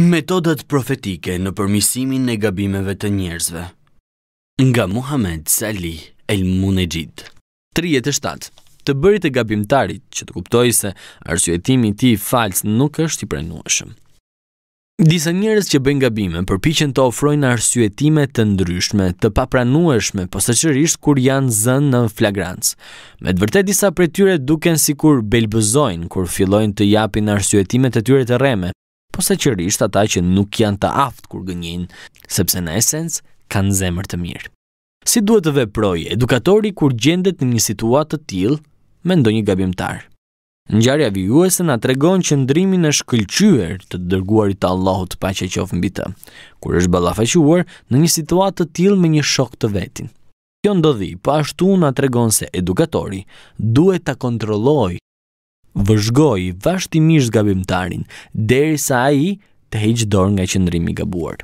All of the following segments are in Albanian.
Metodat profetike në përmisimin e gabimeve të njerëzve Nga Muhammed Sali El Munejid 37. Të bërit e gabimtarit që të kuptoj se arsuetimi ti i falc nuk është i prenueshëm. Disa njerëz që bëjnë gabime përpiqen të ofrojnë arsuetime të ndryshme, të papranueshme, posaçërisht kur janë zënë në flagrancë. Me të vërtetë disa prej tyre duken sikur belbëzojnë kur fillojnë të japin arsuetime të tyre të rreme, po sëqërisht ata që nuk janë të aftë kur gënjin, sepse në esens kanë zemër të mirë. Si duhet të veproj edukatori kur gjendet në një situat të tilë me ndonjë gabimtar? Ngjarja vijuese na tregon që ndrimin është shkëlqyer të dërguarit të Allahut të paqja qof mbi të, kur është ballafaquar në një situatë të tillë me një shok të vetin. Kjo ndodhi, po ashtu na tregon se edukatori duhet ta kontrollojë vëzhgoj vazhdimisht gabimtarin derisa ai të heqë dorë nga qëndrimi i gabuar.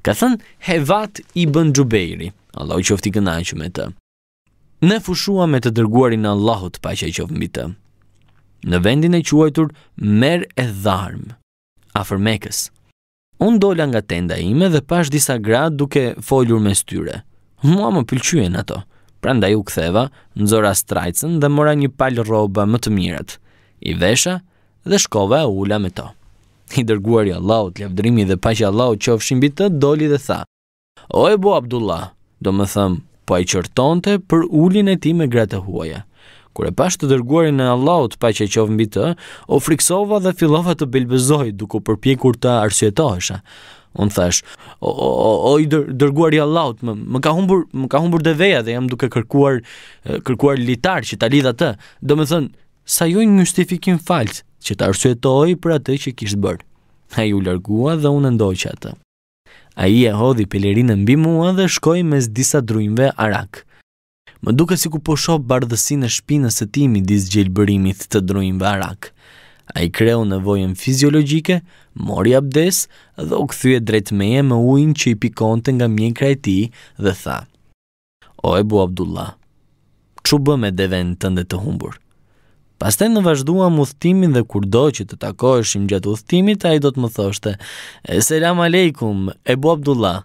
Ka thënë Hevat i bën Xhubejri, Allahu qoftë i kënaqur me të. Ne fushua me të dërguarin Allahut paqja qoftë mbi të. Në vendin e quajtur Mer e Dharm, afër Mekës. Unë dola nga tenda ime dhe pash disa gradë duke folur me styre. Mua më pëlqyen ato. Pra u ktheva, nëzora strajcen dhe mora një palë roba më të mirët i vesha dhe shkova e ula me to. I dërguar i Allahut, lefdrimi dhe paqë Allahut që ofshin bitë të doli dhe tha, o e bo Abdullah, do më thëmë, po i qërtonte për ulin e ti me gratë huaja. Kur e pashtë të dërguarin e Allahut pa që e qovë mbi të, o friksova dhe filova të bilbezoj duku përpjekur të arsjetohesha. Unë thash, o, o, o, o i dër, dërguar i Allahut, më, më, ka humbur, më ka humbur dhe veja dhe jam duke kërkuar, kërkuar litar që ta lidha të. Do me thënë, sa ju një justifikim falç që të arsuetoj për atë që kishtë bërë. A ju largua dhe unë ndoj që atë. A i e hodhi pelerinë në mbi mua dhe shkoj mes disa drujnve arak. Më duke si ku po shopë bardhësinë e shpinës e timi disë gjelbërimit të drujnve arak. A i kreu në vojën fiziologike, mori abdes dhe u këthuje drejt meje me ujnë që i pikonte nga e ti dhe tha. O e bu Abdullah, që bëm e deven të ndetë humburë? Pastaj në vazhduam udhtimin dhe kurdo që të takoheshim gjatë udhtimit, ai do të më thoshte: "Selam aleikum, e bu Abdullah."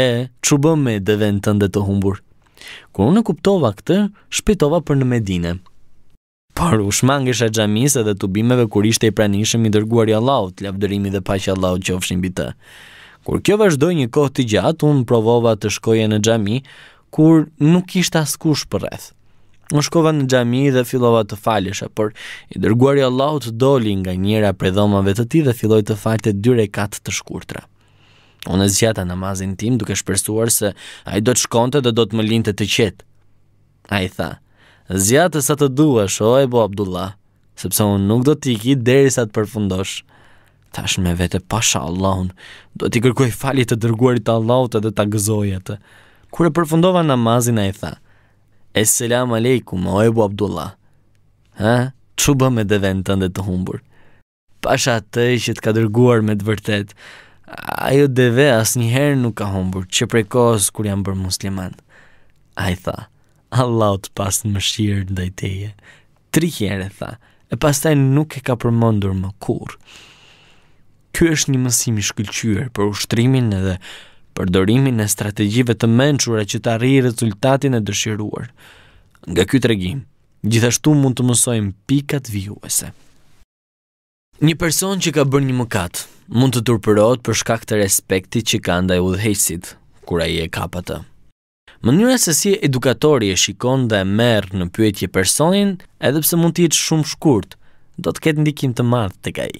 E, që bëm me dhe vend të ndë të humbur. Kur unë kuptova këtë, shpitova për në Medine. Por u shmangesh e gjamisë dhe të bimeve kur ishte i pranishëm i dërguar i Allahut, lafdërimi dhe pashë Allahut që ofshin bitë. Kur kjo vazhdoj një kohë të gjatë, unë provova të shkoje në gjami, kur nuk ishte askush për Më shkova në xhami dhe fillova të falesha, por i dërguari i Allahut doli nga njëra prej dhomave të tij dhe filloi të falte dy rekate të shkurtra. Unë e zgjata namazin tim duke shpresuar se ai do të shkonte dhe do të më linte të qetë. Ai tha: "Zgjatë sa të duash, o Ebu Abdullah, sepse unë nuk do të iki derisa të përfundosh." Tash me vete pasha Allahun, do t'i kërkoj falje të dërguarit të Allahut edhe t'a gëzoj atë. Kur e përfundova namazin, a i tha, Esselam aleikum, o Ebu Abdullah. Ha? Që bë me dhe vend tënde të humbur? Pasha të që të ka dërguar me të vërtet. Ajo dheve as njëherë nuk ka humbur, që prej kohës kur jam bërë musliman. A i tha, Allah të pasë në shirë ndaj teje. Tri e tha, e pastaj nuk e ka përmondur më kur. Ky është një mësim i për ushtrimin edhe për dorimin e strategjive të menqura që të arrijë rezultatin e dëshiruar. Nga ky tregim, gjithashtu mund të mësojmë pikat vijuese. Një person që ka bërë një mëkat mund të turpërohet për shkak të respektit që ka ndaj udhëheqësit kur ai e kapatë. atë. Mënyra se si edukatori e shikon dhe e merr në pyetje personin, edhe pse mund të jetë shumë shkurt, do të ketë ndikim të madh tek ai.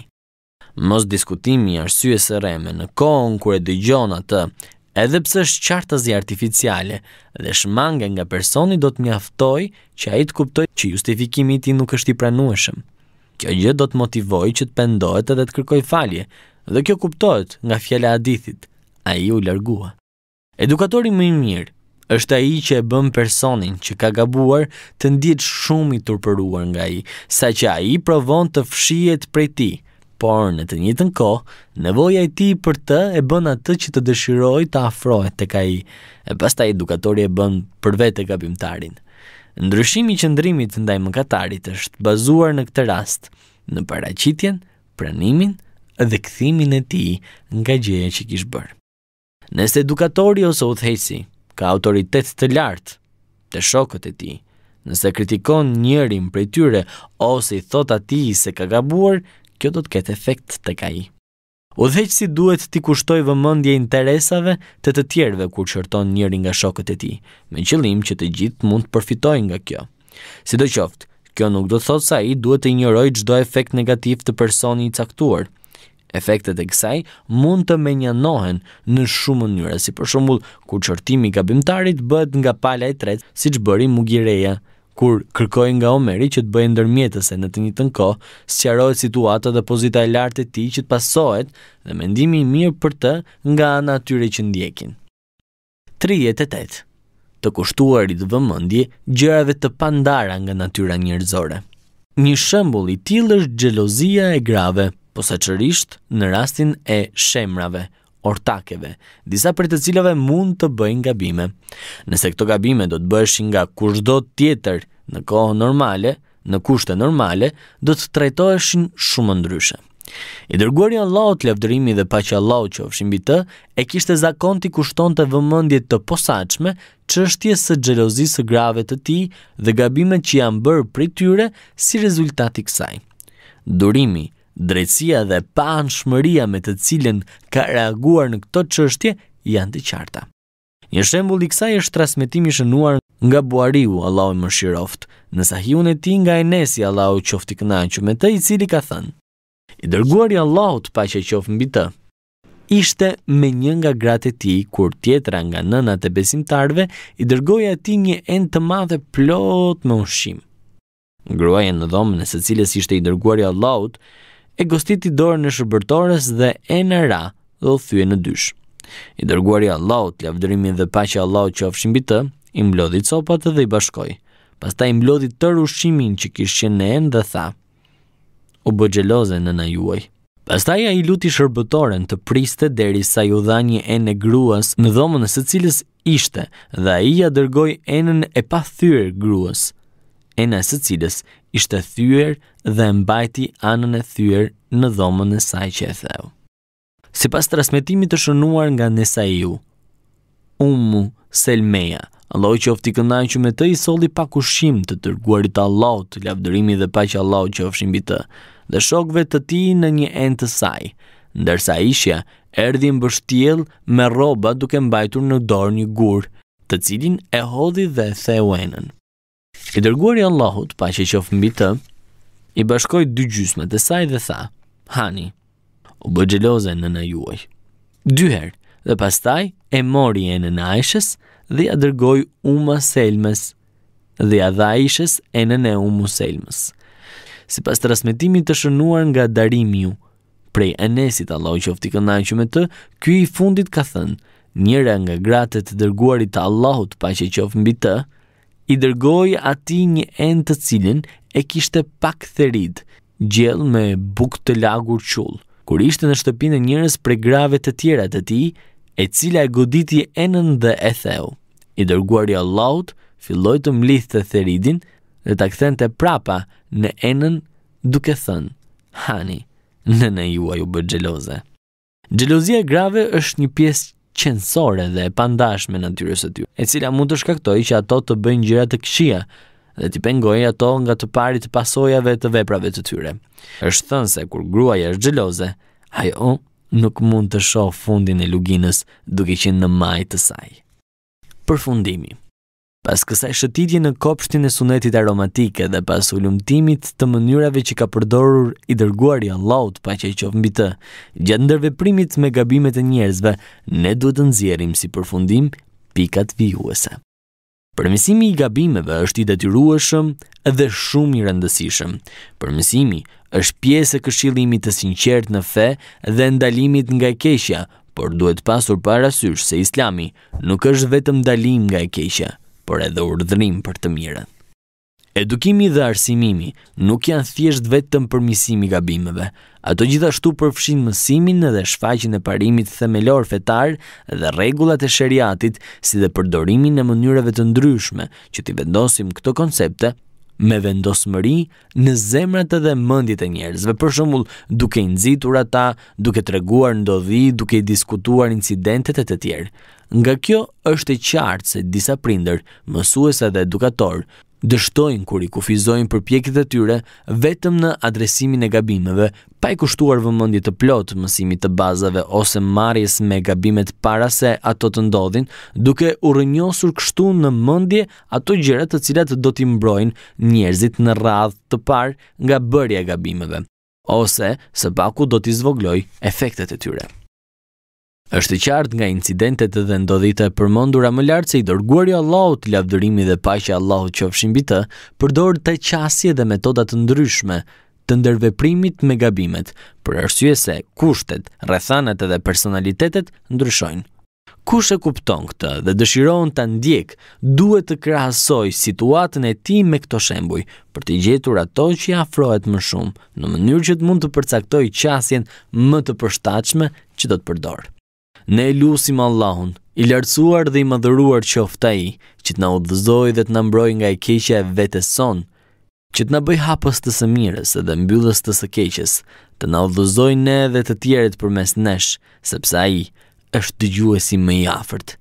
Mos diskutimi arsyes së reme në kohën kur e dëgjon atë, edhe pse është qartazi artificiale dhe shmange nga personi do të mjaftoj që a i të kuptoj që justifikimi ti nuk është i pranueshëm. Kjo gjë do të motivoj që të pendohet edhe të kërkoj falje dhe kjo kuptohet nga fjale adithit, a i u largua. Edukatori më i mirë është a i që e bëm personin që ka gabuar të ndjetë shumë i turpëruar nga i, sa që a i provon të fshijet prej ti, por në të njëjtën kohë, nevoja e tij për të e bën atë që të dëshiroj të afrohet tek ai. E pastaj edukatori e bën për vete gabimtarin. Ndryshimi i qëndrimit ndaj mëkatarit është bazuar në këtë rast, në paraqitjen, pranimin dhe kthimin e tij nga gjëja që kishë bërë. Nëse edukatori ose udhëheqësi ka autoritet të lartë te shokët e tij, nëse kritikon njërin prej tyre ose i thot atij se ka gabuar, kjo do të ketë efekt të ka i. U dheqë si duhet të kushtoj vëmëndje interesave të të tjerve kur qërton njëri nga shokët e ti, me qëlim që të gjithë mund të përfitoj nga kjo. Si do qoftë, kjo nuk do thotë sa i duhet të njëroj qdo efekt negativ të personi i caktuar. Efektet e kësaj mund të menjanohen në shumë njëre, si për shumë kur qërtimi ka bët nga pala e tretë si që bëri mugireja kur kërkoi nga Omeri që të bëjë ndërmjetëse në të njëjtën kohë, sqarohet situata dhe pozita e lartë e tij që të pasohet dhe mendimi i mirë për të nga ana që ndjekin. 38. Të kushtuarit vëmendje gjërave të pandara nga natyra njerëzore. Një shembull i tillë është xhelozia e grave, posaçërisht në rastin e shemrave, ortakeve, disa për të cilave mund të bëjnë gabime. Nëse këto gabime do të bëshin nga kushdo tjetër në kohë normale, në kushte normale, do të trajtoheshin shumë ndryshe. I dërguari Allahut lavdërimi dhe paqja Allahut qofshin mbi të, e kishte zakon ti kushtonte vëmendje të posaçme çështjes së xhelozisë së grave të tij dhe gabimet që janë bërë prej tyre si rezultati i kësaj. Durimi, drejtësia dhe pa anshmëria me të cilin ka reaguar në këto qështje janë të qarta. Një shembul i kësa është trasmetimi shënuar nga buariu, Allah e më shiroft, në sahihun e ti nga e nesi, Allah e qofti kënaqë me të i cili ka thënë. I dërguar i Allah të pa që qofë mbi të, ishte me një nga gratë e ti, kur tjetra nga nëna të besimtarve, i dërgoja ti një end të madhe plot më ushim. Në gruaj e në dhomë nëse cilës ishte i dërguar i Allahut, e gostiti dorën në shërbërtores dhe e në ra dhe u thye në dysh. I dërguari Allahut, lavdërimi dhe paqja Allahut qofshin mbi të, i mblodhi copat dhe i bashkoi. Pastaj i mblodhi tër ushqimin që kishte në dhe tha: U bë xheloze nëna juaj. Pastaj ai luti shërbëtoren të priste derisa ju dha një enë gruas në dhomën e së cilës ishte dhe ai ja dërgoi enën e pa thyer gruas e në së cilës ishte thyër dhe mbajti anën e thyër në dhomën e saj që e theu. Si pas trasmetimit të shënuar nga nësa ju, umu Selmeja, Allah që ofti këndaj që me të i soli pa kushim të tërguarit Allah të lafdërimi dhe pa që Allah që ofshim bitë, dhe shokve të ti në një end të saj, ndërsa ishja erdi më bështjel me roba duke mbajtur në dorë një gurë, të cilin e hodhi dhe theuenën. I dërguari i Allahut, paqja qofë mbi të, i bashkoi dy gjysmë të saj dhe tha: "Hani, u bë xheloze në juaj." Dy herë, dhe pastaj e mori enën e Aishës dhe ia dërgoi uma selmes dhe ia dha Aishës enën e selmes. Selmës. Sipas transmetimit të shënuar nga Darimi, prej Anesit Allahu qoftë i kënaqur me të, ky i fundit ka thënë: "Njëra nga gratë të dërguarit të Allahut, paqja qofë mbi të, i dërgoj ati një end të cilin e kishte pak therid, gjell me buk të lagur qull. Kur ishte në shtëpinë njërës pre grave të tjera të ti, e cila e goditi enën dhe e theu. I dërguar i Allahut, filloj të mlith të theridin dhe të këthen të prapa në enën duke thënë, hani, në në juaj u bërë gjeloze. Gjelozia grave është një pjesë qenësore dhe e pandashme natyrës së tyre, e cila mund të shkaktoj që ato të bëjnë gjëra të këshia dhe t'i pengoj ato nga të parit të pasojave të veprave të tyre. Është thënë se kur gruaja është xheloze, ajo nuk mund të sho fundin e luginës duke qenë në maj të saj. Përfundimi. Pas kësaj shëtitje në kopshtin e sunetit aromatike dhe pas ullumtimit të mënyrave që ka përdorur i dërguar i Allahut pa që i qovë mbi të, gjatë ndërveprimit me gabimet e njerëzve, ne duhet të nëzjerim si përfundim pikat vijuese. Përmisimi i gabimeve është i detyrueshëm dhe shumë i rëndësishëm. Përmisimi është pjesë e këshillimit të sinqert në fe dhe ndalimit nga e keqja, por duhet pasur parasysh se Islami nuk është vetëm dalim nga e keqja, por edhe urdhrim për të mirën. Edukimi dhe arsimimi nuk janë thjesht vetë të mpërmisimi gabimeve, ato gjithashtu përfshin mësimin edhe shfaqin e parimit themelor fetar dhe regullat e shëriatit si dhe përdorimin e mënyreve të ndryshme që t'i vendosim këto koncepte me vendosmëri në zemrat edhe mëndit e njerëzve, për shembull, duke i nxitur ata, duke të reguar ndodhi, duke i diskutuar incidentet e të tjerë. Nga kjo është e qartë se disa prinder, mësuesa dhe edukator, dështojnë kur i kufizojnë për pjekit e tyre vetëm në adresimin e gabimeve, pa i kushtuar vëmëndit të plot mësimit të bazave ose marjes me gabimet para se ato të ndodhin, duke u rënjosur kështu në mëndje ato gjërat të cilat do t'i mbrojnë njerëzit në radhë të parë nga bërja gabimeve, ose se paku do t'i zvogloj efektet e tyre është qartë nga incidentet dhe ndodhite përmendura më lart se i dërguari i Allahut, lavdërimi dhe paqja e Allahut qofshin mbi të, përdor të qasje dhe metoda të ndryshme të ndërveprimit me gabimet, për arsye se kushtet, rrethanat dhe personalitetet ndryshojnë. Kush e kupton këtë dhe dëshiron ta ndjek, duhet të krahasoj situatën e tij me këto shembuj për të gjetur ato që i afrohet më shumë, në mënyrë që të mund të përcaktoj qasjen më të përshtatshme që do të përdorë ne lusim Allahun, i lartësuar dhe i madhëruar qofta i, që të na udhëzoj dhe të na mbroj nga i keqja e vetës son, që të na bëj hapës të së mirës edhe mbyllës të së keqes, të na udhëzoj ne dhe të tjerit për mes nesh, sepse a i është të gjuhe si më i afert,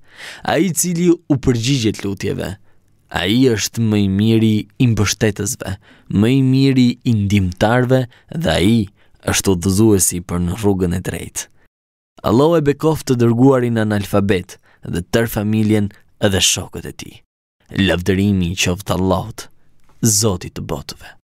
a i cili u përgjigjet lutjeve, a i është më i miri i mbështetësve, më i miri i ndimtarve dhe a i është të dëzuesi për në rrugën e drejtë. Allah e bekof të dërguarin në analfabet dhe tër familjen edhe shokët e ti. Lëvdërimi i qoftë Allahut, Zotit të botëve.